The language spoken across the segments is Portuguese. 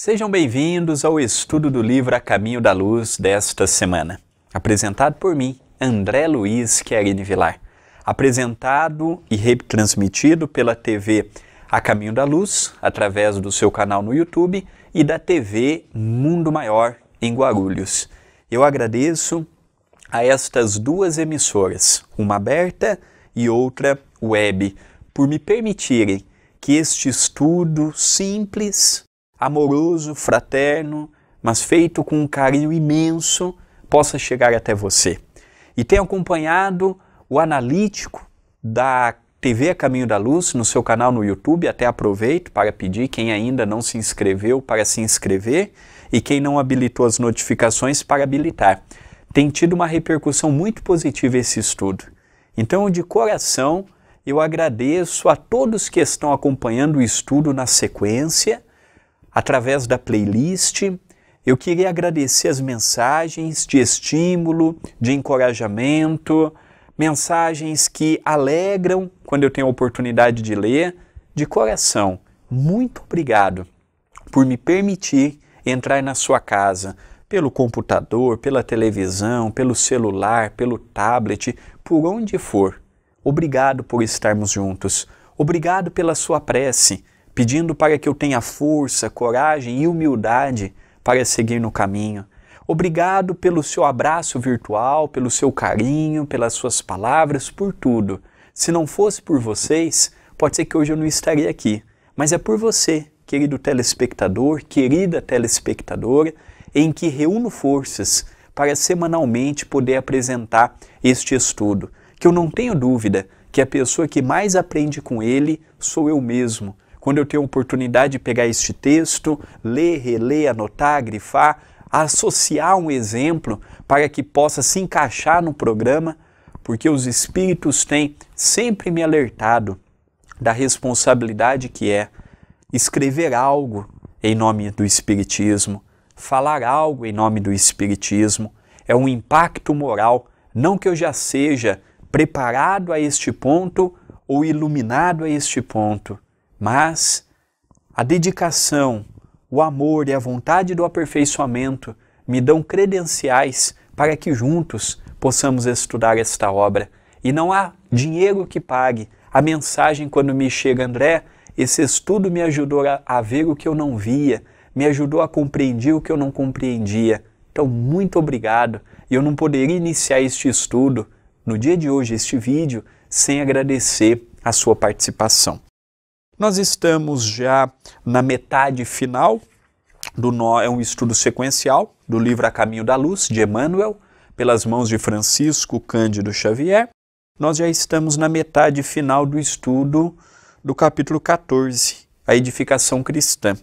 Sejam bem-vindos ao estudo do livro A Caminho da Luz desta semana, apresentado por mim, André Luiz Querini Vilar, apresentado e retransmitido pela TV A Caminho da Luz, através do seu canal no YouTube e da TV Mundo Maior em Guarulhos. Eu agradeço a estas duas emissoras, uma aberta e outra web, por me permitirem que este estudo simples amoroso, fraterno, mas feito com um carinho imenso, possa chegar até você. E tem acompanhado o analítico da TV a Caminho da Luz no seu canal no YouTube. Até aproveito para pedir quem ainda não se inscreveu para se inscrever e quem não habilitou as notificações para habilitar. Tem tido uma repercussão muito positiva esse estudo. Então, de coração, eu agradeço a todos que estão acompanhando o estudo na sequência através da playlist. Eu queria agradecer as mensagens de estímulo, de encorajamento, mensagens que alegram quando eu tenho a oportunidade de ler. De coração, muito obrigado por me permitir entrar na sua casa, pelo computador, pela televisão, pelo celular, pelo tablet, por onde for. Obrigado por estarmos juntos. Obrigado pela sua prece pedindo para que eu tenha força, coragem e humildade para seguir no caminho. Obrigado pelo seu abraço virtual, pelo seu carinho, pelas suas palavras, por tudo. Se não fosse por vocês, pode ser que hoje eu não estaria aqui, mas é por você, querido telespectador, querida telespectadora, em que reúno forças para semanalmente poder apresentar este estudo, que eu não tenho dúvida que a pessoa que mais aprende com ele sou eu mesmo, quando eu tenho a oportunidade de pegar este texto, ler, reler, anotar, grifar, associar um exemplo para que possa se encaixar no programa, porque os Espíritos têm sempre me alertado da responsabilidade que é escrever algo em nome do Espiritismo, falar algo em nome do Espiritismo, é um impacto moral. Não que eu já seja preparado a este ponto ou iluminado a este ponto, mas a dedicação, o amor e a vontade do aperfeiçoamento me dão credenciais para que juntos possamos estudar esta obra. E não há dinheiro que pague. A mensagem, quando me chega, André, esse estudo me ajudou a, a ver o que eu não via, me ajudou a compreender o que eu não compreendia. Então, muito obrigado. Eu não poderia iniciar este estudo no dia de hoje, este vídeo, sem agradecer a sua participação. Nós estamos já na metade final do nó, é um estudo sequencial do livro A Caminho da Luz, de Emmanuel, pelas mãos de Francisco Cândido Xavier. Nós já estamos na metade final do estudo do capítulo 14, a edificação cristã.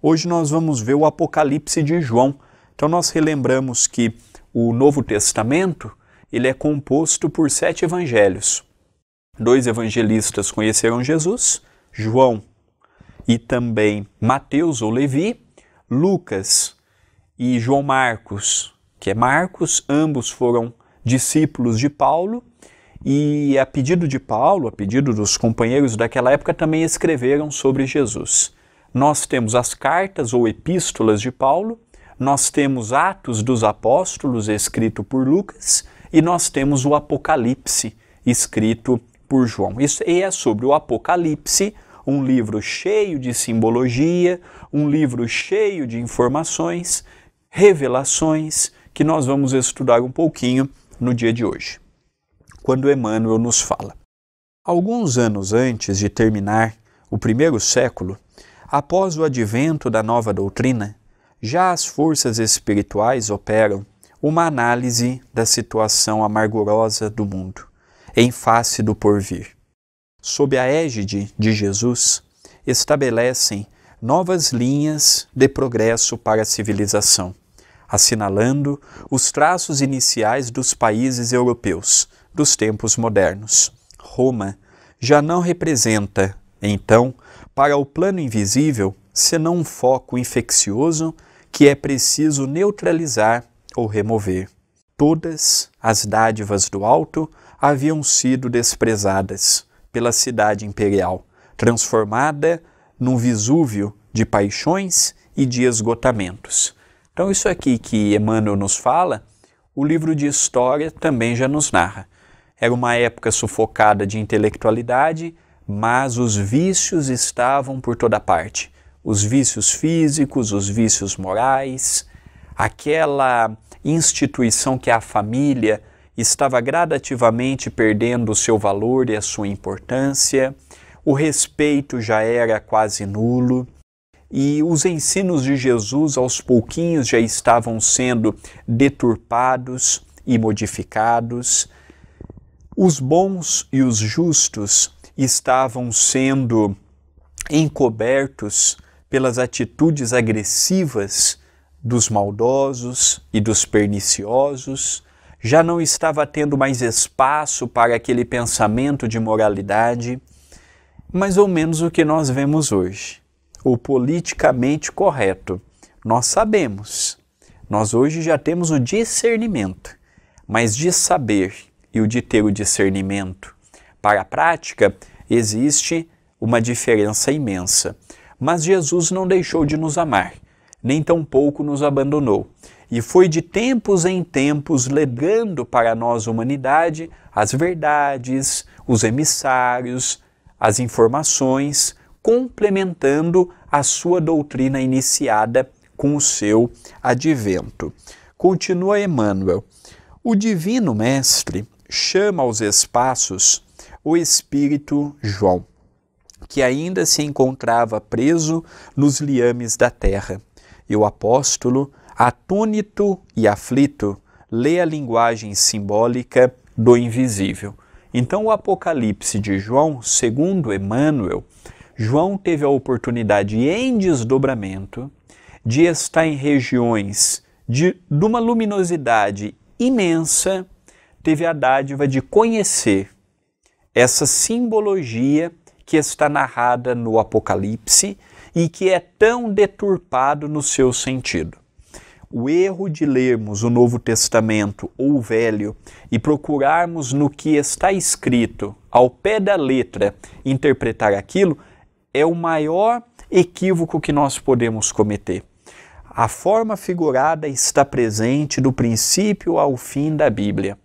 Hoje nós vamos ver o Apocalipse de João. Então nós relembramos que o Novo Testamento ele é composto por sete evangelhos. Dois evangelistas conheceram Jesus, João e também Mateus ou Levi, Lucas e João Marcos, que é Marcos, ambos foram discípulos de Paulo e, a pedido de Paulo, a pedido dos companheiros daquela época, também escreveram sobre Jesus. Nós temos as cartas ou epístolas de Paulo, nós temos Atos dos Apóstolos, escrito por Lucas, e nós temos o Apocalipse, escrito por por João. Isso e é sobre o Apocalipse, um livro cheio de simbologia, um livro cheio de informações, revelações que nós vamos estudar um pouquinho no dia de hoje. Quando Emmanuel nos fala. Alguns anos antes de terminar o primeiro século, após o advento da nova doutrina, já as forças espirituais operam uma análise da situação amargurosa do mundo em face do porvir. Sob a égide de Jesus, estabelecem novas linhas de progresso para a civilização, assinalando os traços iniciais dos países europeus dos tempos modernos. Roma já não representa, então, para o plano invisível, senão um foco infeccioso que é preciso neutralizar ou remover. Todas as dádivas do alto haviam sido desprezadas pela cidade imperial, transformada num Vesúvio de paixões e de esgotamentos. Então, isso aqui que Emmanuel nos fala, o livro de história também já nos narra. Era uma época sufocada de intelectualidade, mas os vícios estavam por toda parte. Os vícios físicos, os vícios morais, aquela instituição que é a família, estava gradativamente perdendo o seu valor e a sua importância, o respeito já era quase nulo, e os ensinos de Jesus aos pouquinhos já estavam sendo deturpados e modificados. Os bons e os justos estavam sendo encobertos pelas atitudes agressivas dos maldosos e dos perniciosos, já não estava tendo mais espaço para aquele pensamento de moralidade, mais ou menos o que nós vemos hoje, o politicamente correto. Nós sabemos, nós hoje já temos o discernimento, mas de saber e o de ter o discernimento para a prática existe uma diferença imensa. Mas Jesus não deixou de nos amar, nem tampouco nos abandonou e foi de tempos em tempos legando para nós, humanidade, as verdades, os emissários, as informações, complementando a sua doutrina iniciada com o seu advento. Continua Emmanuel. O Divino Mestre chama aos espaços o Espírito João, que ainda se encontrava preso nos liames da terra. E o apóstolo Atônito e aflito, lê a linguagem simbólica do invisível. Então, o Apocalipse de João, segundo Emmanuel, João teve a oportunidade em desdobramento de estar em regiões de, de uma luminosidade imensa, teve a dádiva de conhecer essa simbologia que está narrada no Apocalipse e que é tão deturpado no seu sentido. O erro de lermos o Novo Testamento ou o Velho e procurarmos no que está escrito, ao pé da letra, interpretar aquilo, é o maior equívoco que nós podemos cometer. A forma figurada está presente do princípio ao fim da Bíblia.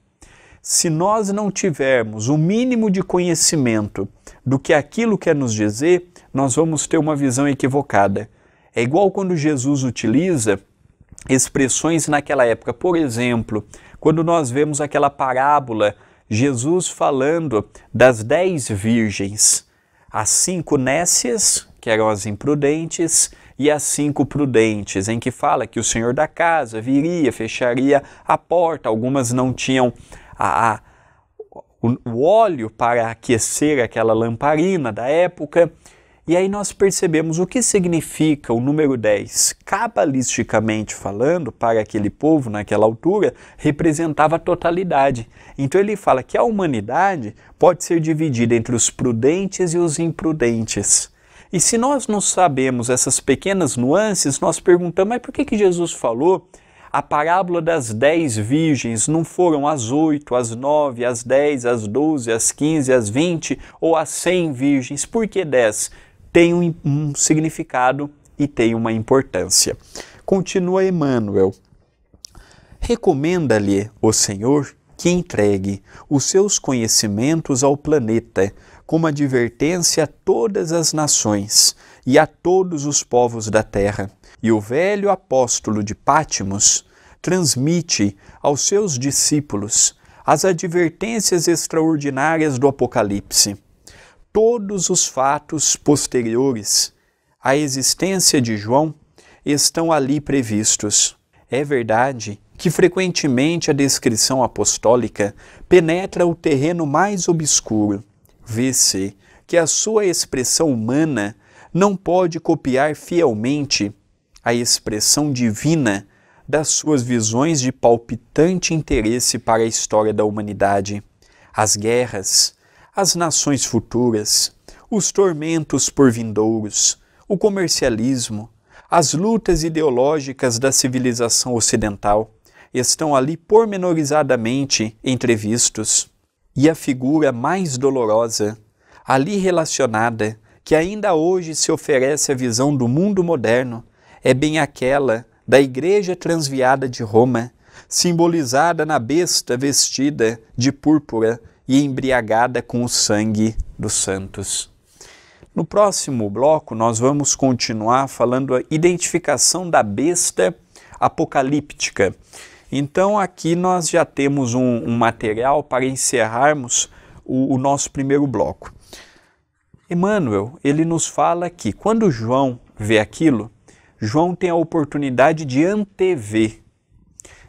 Se nós não tivermos o mínimo de conhecimento do que aquilo quer nos dizer, nós vamos ter uma visão equivocada. É igual quando Jesus utiliza expressões naquela época. Por exemplo, quando nós vemos aquela parábola, Jesus falando das dez virgens, as cinco nécias, que eram as imprudentes, e as cinco prudentes, em que fala que o senhor da casa viria, fecharia a porta, algumas não tinham a, a o, o óleo para aquecer aquela lamparina da época, e aí nós percebemos o que significa o número 10, cabalisticamente falando, para aquele povo naquela altura, representava a totalidade. Então ele fala que a humanidade pode ser dividida entre os prudentes e os imprudentes. E se nós não sabemos essas pequenas nuances, nós perguntamos, mas por que, que Jesus falou a parábola das dez virgens não foram as oito, as nove, as dez, as doze, as quinze, as vinte ou as cem virgens. Por que dez? tem um, um significado e tem uma importância. Continua Emmanuel. Recomenda-lhe o Senhor que entregue os seus conhecimentos ao planeta, como advertência a todas as nações e a todos os povos da terra. E o velho apóstolo de Pátimos transmite aos seus discípulos as advertências extraordinárias do Apocalipse todos os fatos posteriores à existência de João estão ali previstos. É verdade que frequentemente a descrição apostólica penetra o terreno mais obscuro. Vê-se que a sua expressão humana não pode copiar fielmente a expressão divina das suas visões de palpitante interesse para a história da humanidade. As guerras, as nações futuras, os tormentos por vindouros, o comercialismo, as lutas ideológicas da civilização ocidental estão ali pormenorizadamente entrevistos. E a figura mais dolorosa, ali relacionada, que ainda hoje se oferece à visão do mundo moderno, é bem aquela da Igreja Transviada de Roma, simbolizada na besta vestida de púrpura e embriagada com o sangue dos santos. No próximo bloco, nós vamos continuar falando a identificação da besta apocalíptica. Então, aqui nós já temos um, um material para encerrarmos o, o nosso primeiro bloco. Emmanuel, ele nos fala que quando João vê aquilo, João tem a oportunidade de antever,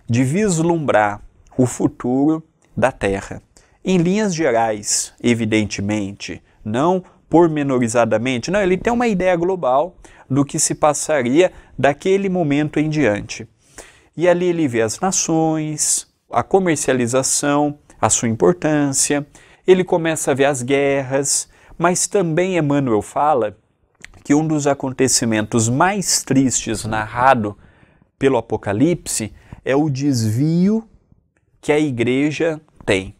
de vislumbrar o futuro da Terra em linhas gerais, evidentemente, não pormenorizadamente. Não, ele tem uma ideia global do que se passaria daquele momento em diante. E ali ele vê as nações, a comercialização, a sua importância, ele começa a ver as guerras, mas também Emmanuel fala que um dos acontecimentos mais tristes narrado pelo Apocalipse é o desvio que a igreja tem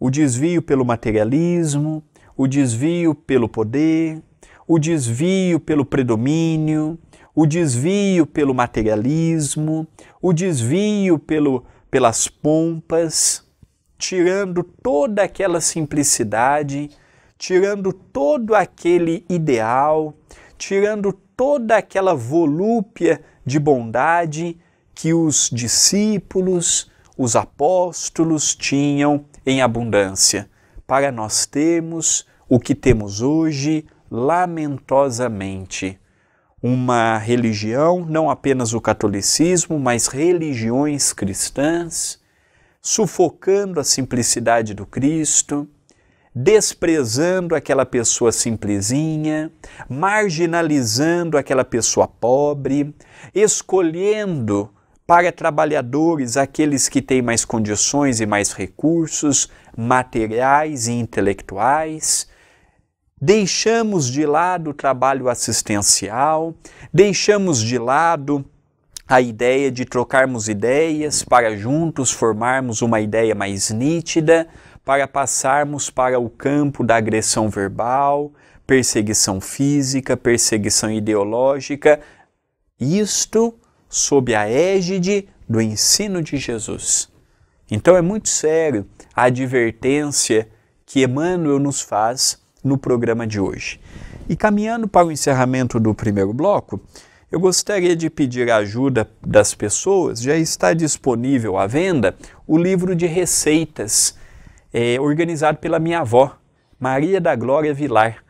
o desvio pelo materialismo, o desvio pelo poder, o desvio pelo predomínio, o desvio pelo materialismo, o desvio pelo, pelas pompas, tirando toda aquela simplicidade, tirando todo aquele ideal, tirando toda aquela volúpia de bondade que os discípulos, os apóstolos tinham em abundância, para nós termos o que temos hoje, lamentosamente. Uma religião, não apenas o catolicismo, mas religiões cristãs, sufocando a simplicidade do Cristo, desprezando aquela pessoa simplesinha, marginalizando aquela pessoa pobre, escolhendo para trabalhadores, aqueles que têm mais condições e mais recursos materiais e intelectuais. Deixamos de lado o trabalho assistencial, deixamos de lado a ideia de trocarmos ideias para juntos formarmos uma ideia mais nítida, para passarmos para o campo da agressão verbal, perseguição física, perseguição ideológica. Isto sob a égide do ensino de Jesus. Então é muito sério a advertência que Emmanuel nos faz no programa de hoje. E caminhando para o encerramento do primeiro bloco, eu gostaria de pedir a ajuda das pessoas. Já está disponível à venda o livro de receitas, é, organizado pela minha avó, Maria da Glória Vilar.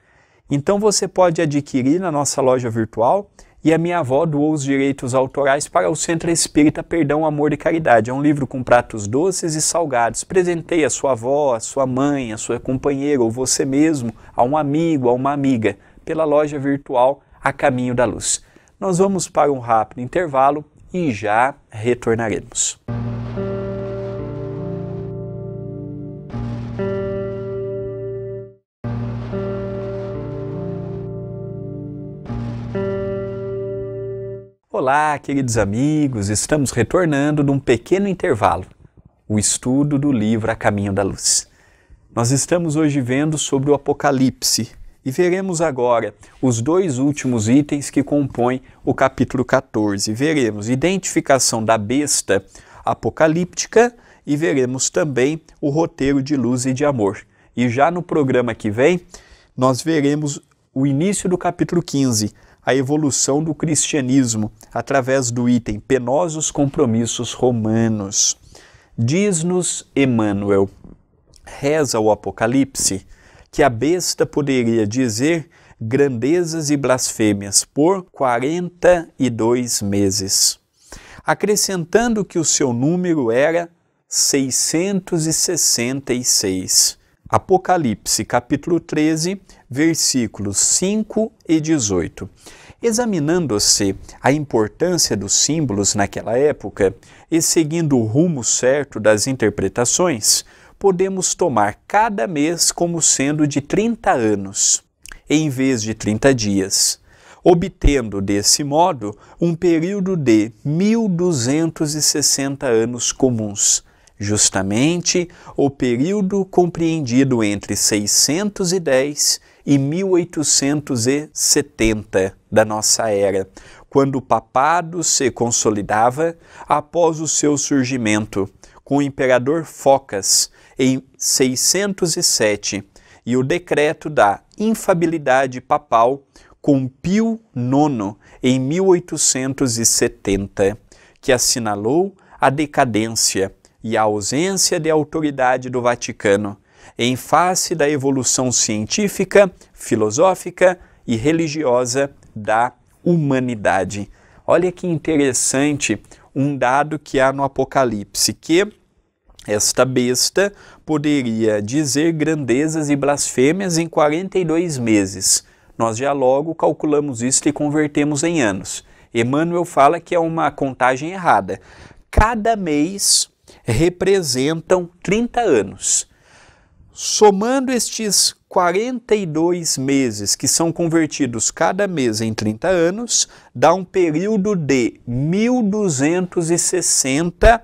Então você pode adquirir na nossa loja virtual e a minha avó doou os direitos autorais para o Centro Espírita Perdão, Amor e Caridade. É um livro com pratos doces e salgados. Presentei a sua avó, a sua mãe, a sua companheira ou você mesmo, a um amigo, a uma amiga, pela loja virtual A Caminho da Luz. Nós vamos para um rápido intervalo e já retornaremos. Olá, queridos amigos, estamos retornando de um pequeno intervalo, o estudo do livro A Caminho da Luz. Nós estamos hoje vendo sobre o Apocalipse e veremos agora os dois últimos itens que compõem o capítulo 14. Veremos identificação da besta apocalíptica e veremos também o roteiro de luz e de amor. E já no programa que vem, nós veremos o início do capítulo 15 a evolução do cristianismo através do item penosos compromissos romanos. Diz-nos Emmanuel, reza o Apocalipse, que a besta poderia dizer grandezas e blasfêmias por 42 meses, acrescentando que o seu número era 666. Apocalipse, capítulo 13, versículos 5 e 18. Examinando-se a importância dos símbolos naquela época e seguindo o rumo certo das interpretações, podemos tomar cada mês como sendo de 30 anos, em vez de 30 dias, obtendo desse modo um período de 1260 anos comuns justamente o período compreendido entre 610 e 1870 da nossa era, quando o papado se consolidava após o seu surgimento, com o imperador Focas em 607 e o decreto da infabilidade papal com Pio IX em 1870, que assinalou a decadência e a ausência de autoridade do Vaticano em face da evolução científica, filosófica e religiosa da humanidade. Olha que interessante um dado que há no Apocalipse, que esta besta poderia dizer grandezas e blasfêmias em 42 meses. Nós já logo calculamos isso e convertemos em anos. Emmanuel fala que é uma contagem errada. Cada mês representam 30 anos. Somando estes 42 meses que são convertidos cada mês em 30 anos, dá um período de 1260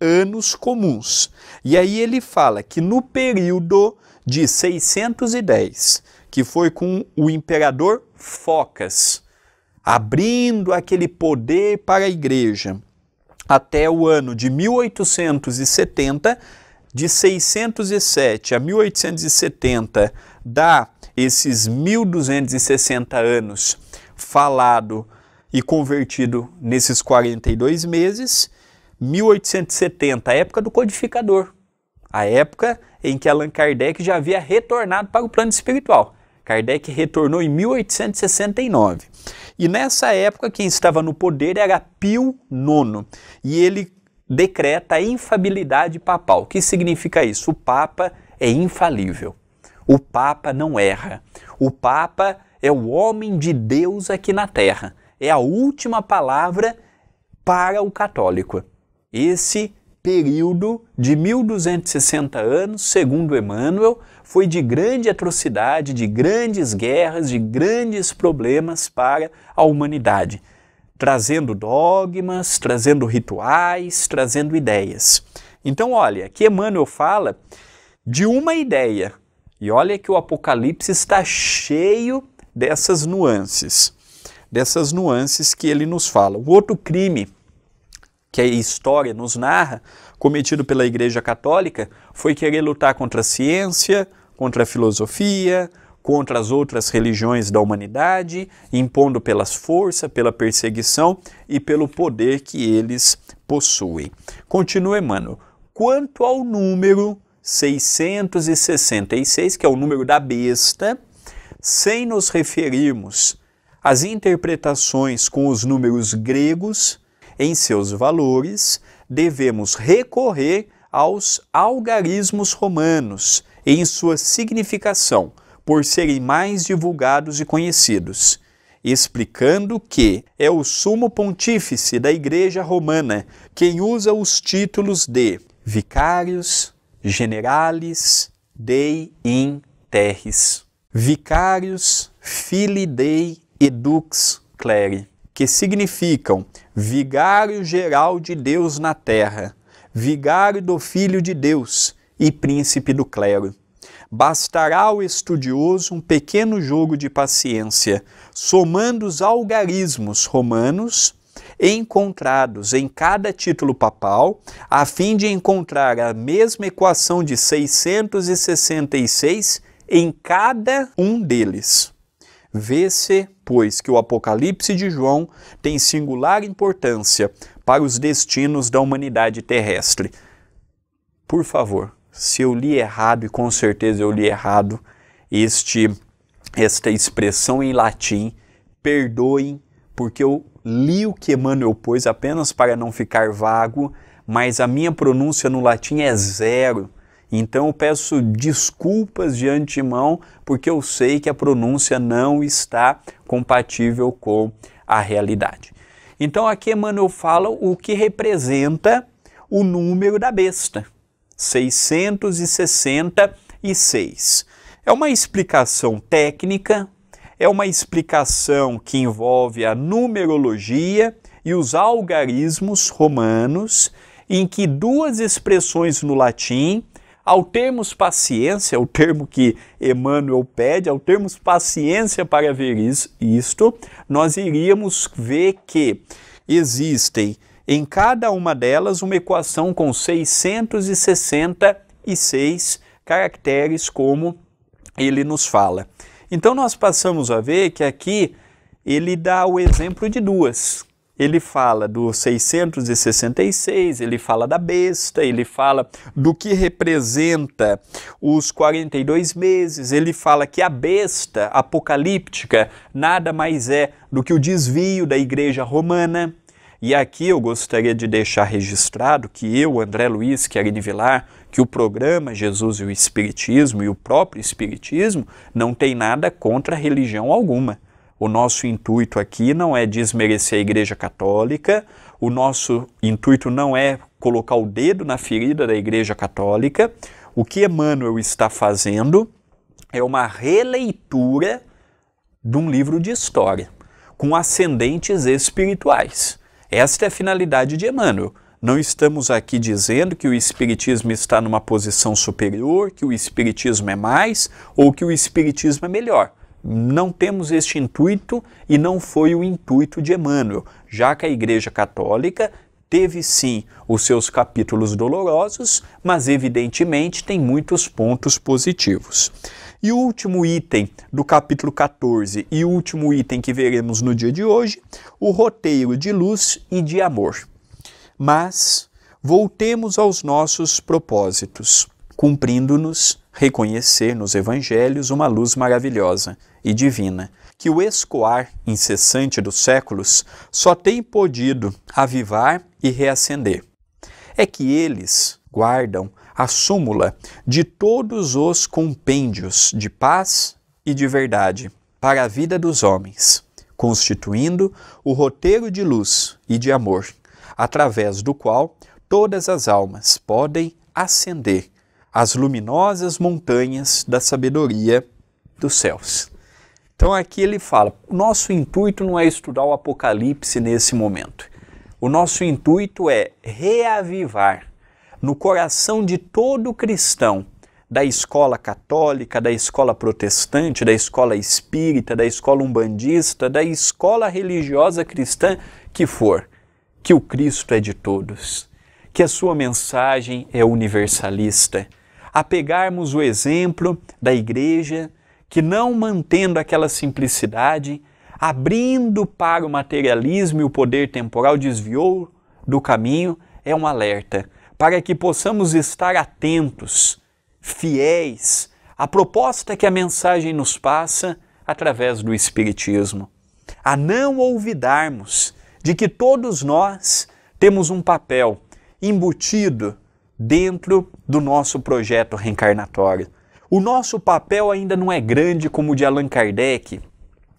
anos comuns. E aí ele fala que no período de 610, que foi com o imperador Focas, abrindo aquele poder para a igreja, até o ano de 1870, de 607 a 1870, dá esses 1260 anos falado e convertido nesses 42 meses. 1870, a época do codificador, a época em que Allan Kardec já havia retornado para o plano espiritual. Kardec retornou em 1869. E nessa época, quem estava no poder era Pio IX. E ele decreta a infabilidade papal. O que significa isso? O Papa é infalível. O Papa não erra. O Papa é o homem de Deus aqui na terra. É a última palavra para o católico. Esse período de 1260 anos, segundo Emmanuel, foi de grande atrocidade, de grandes guerras, de grandes problemas para a humanidade, trazendo dogmas, trazendo rituais, trazendo ideias. Então, olha, aqui Emmanuel fala de uma ideia, e olha que o Apocalipse está cheio dessas nuances, dessas nuances que ele nos fala. O outro crime que a história nos narra, cometido pela Igreja Católica, foi querer lutar contra a ciência, contra a filosofia, contra as outras religiões da humanidade, impondo pelas forças, pela perseguição e pelo poder que eles possuem. Continua Emmanuel. Quanto ao número 666, que é o número da besta, sem nos referirmos às interpretações com os números gregos em seus valores, devemos recorrer aos algarismos romanos em sua significação, por serem mais divulgados e conhecidos, explicando que é o sumo pontífice da Igreja Romana quem usa os títulos de vicários, generales, dei in terris, vicários, fili dei edux cleri, que significam vigário geral de Deus na terra, vigário do Filho de Deus, e príncipe do clero. Bastará ao estudioso um pequeno jogo de paciência, somando os algarismos romanos encontrados em cada título papal, a fim de encontrar a mesma equação de 666 em cada um deles. Vê-se, pois, que o Apocalipse de João tem singular importância para os destinos da humanidade terrestre. Por favor, se eu li errado, e com certeza eu li errado, este, esta expressão em latim, perdoem, porque eu li o que Emmanuel pôs apenas para não ficar vago, mas a minha pronúncia no latim é zero. Então eu peço desculpas de antemão, porque eu sei que a pronúncia não está compatível com a realidade. Então aqui Emmanuel fala o que representa o número da besta. 666. É uma explicação técnica, é uma explicação que envolve a numerologia e os algarismos romanos, em que duas expressões no latim, ao termos paciência, é o termo que Emmanuel pede, ao termos paciência para ver isto, nós iríamos ver que existem em cada uma delas uma equação com 666 caracteres, como ele nos fala. Então nós passamos a ver que aqui ele dá o exemplo de duas. Ele fala do 666, ele fala da besta, ele fala do que representa os 42 meses, ele fala que a besta apocalíptica nada mais é do que o desvio da igreja romana, e aqui eu gostaria de deixar registrado que eu, André Luiz Querini é Vilar, que o programa Jesus e o Espiritismo e o próprio Espiritismo não tem nada contra religião alguma. O nosso intuito aqui não é desmerecer a Igreja Católica, o nosso intuito não é colocar o dedo na ferida da Igreja Católica. O que Emmanuel está fazendo é uma releitura de um livro de história, com ascendentes espirituais. Esta é a finalidade de Emmanuel. Não estamos aqui dizendo que o Espiritismo está numa posição superior, que o Espiritismo é mais ou que o Espiritismo é melhor. Não temos este intuito e não foi o intuito de Emmanuel, já que a Igreja Católica teve sim os seus capítulos dolorosos, mas evidentemente tem muitos pontos positivos. E o último item do capítulo 14 e o último item que veremos no dia de hoje, o roteiro de luz e de amor. Mas voltemos aos nossos propósitos, cumprindo-nos reconhecer nos evangelhos uma luz maravilhosa e divina, que o escoar incessante dos séculos só tem podido avivar e reacender. É que eles guardam a súmula de todos os compêndios de paz e de verdade para a vida dos homens, constituindo o roteiro de luz e de amor, através do qual todas as almas podem ascender as luminosas montanhas da sabedoria dos céus. Então aqui ele fala: nosso intuito não é estudar o Apocalipse nesse momento. O nosso intuito é reavivar no coração de todo cristão, da escola católica, da escola protestante, da escola espírita, da escola umbandista, da escola religiosa cristã que for, que o Cristo é de todos, que a sua mensagem é universalista. apegarmos o exemplo da igreja, que não mantendo aquela simplicidade, abrindo para o materialismo e o poder temporal, desviou do caminho, é um alerta para que possamos estar atentos, fiéis à proposta que a mensagem nos passa através do Espiritismo, a não olvidarmos de que todos nós temos um papel embutido dentro do nosso projeto reencarnatório. O nosso papel ainda não é grande como o de Allan Kardec,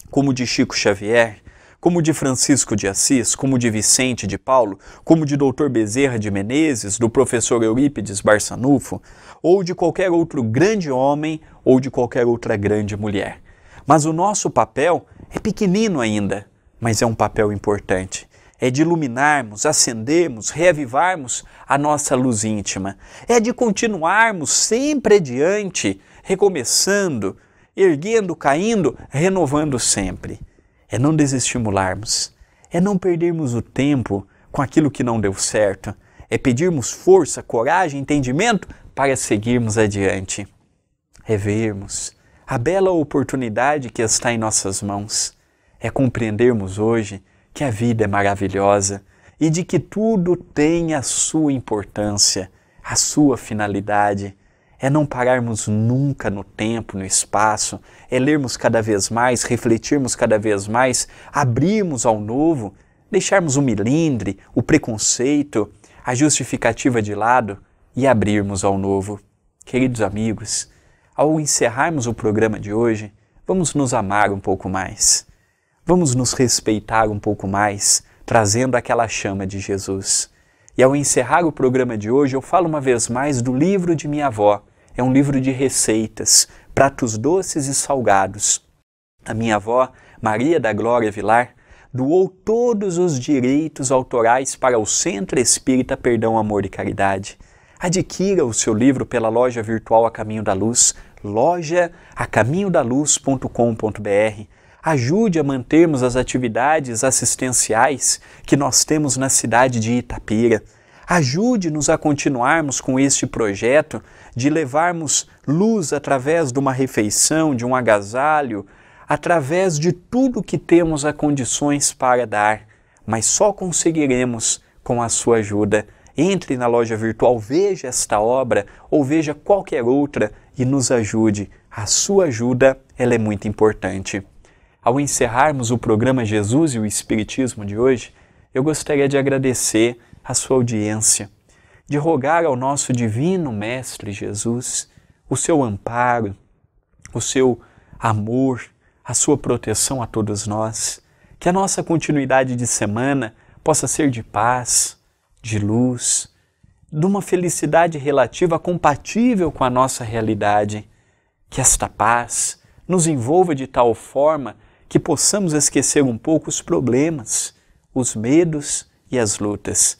como de Chico Xavier, como de Francisco de Assis, como de Vicente de Paulo, como de Dr. Bezerra de Menezes, do professor Eurípides Barçanufo, ou de qualquer outro grande homem ou de qualquer outra grande mulher. Mas o nosso papel é pequenino ainda, mas é um papel importante. É de iluminarmos, acendermos, reavivarmos a nossa luz íntima. É de continuarmos sempre adiante, recomeçando, erguendo, caindo, renovando sempre. É não desestimularmos, é não perdermos o tempo com aquilo que não deu certo, é pedirmos força, coragem, entendimento para seguirmos adiante. Revermos é a bela oportunidade que está em nossas mãos, é compreendermos hoje que a vida é maravilhosa e de que tudo tem a sua importância, a sua finalidade é não pararmos nunca no tempo, no espaço, é lermos cada vez mais, refletirmos cada vez mais, abrirmos ao novo, deixarmos o milindre, o preconceito, a justificativa de lado e abrirmos ao novo. Queridos amigos, ao encerrarmos o programa de hoje, vamos nos amar um pouco mais. Vamos nos respeitar um pouco mais, trazendo aquela chama de Jesus. E ao encerrar o programa de hoje, eu falo uma vez mais do livro de minha avó, é um livro de receitas, pratos doces e salgados. A minha avó, Maria da Glória Vilar, doou todos os direitos autorais para o Centro Espírita Perdão, Amor e Caridade. Adquira o seu livro pela loja virtual A Caminho da Luz, lojaacaminhodaluz.com.br. Ajude a mantermos as atividades assistenciais que nós temos na cidade de Itapira. Ajude-nos a continuarmos com este projeto de levarmos luz através de uma refeição, de um agasalho, através de tudo que temos a condições para dar, mas só conseguiremos com a sua ajuda. Entre na loja virtual, veja esta obra ou veja qualquer outra e nos ajude. A sua ajuda, ela é muito importante. Ao encerrarmos o programa Jesus e o Espiritismo de hoje, eu gostaria de agradecer a sua audiência, de rogar ao nosso divino Mestre Jesus o seu amparo, o seu amor, a sua proteção a todos nós, que a nossa continuidade de semana possa ser de paz, de luz, de uma felicidade relativa compatível com a nossa realidade, que esta paz nos envolva de tal forma que possamos esquecer um pouco os problemas, os medos e as lutas,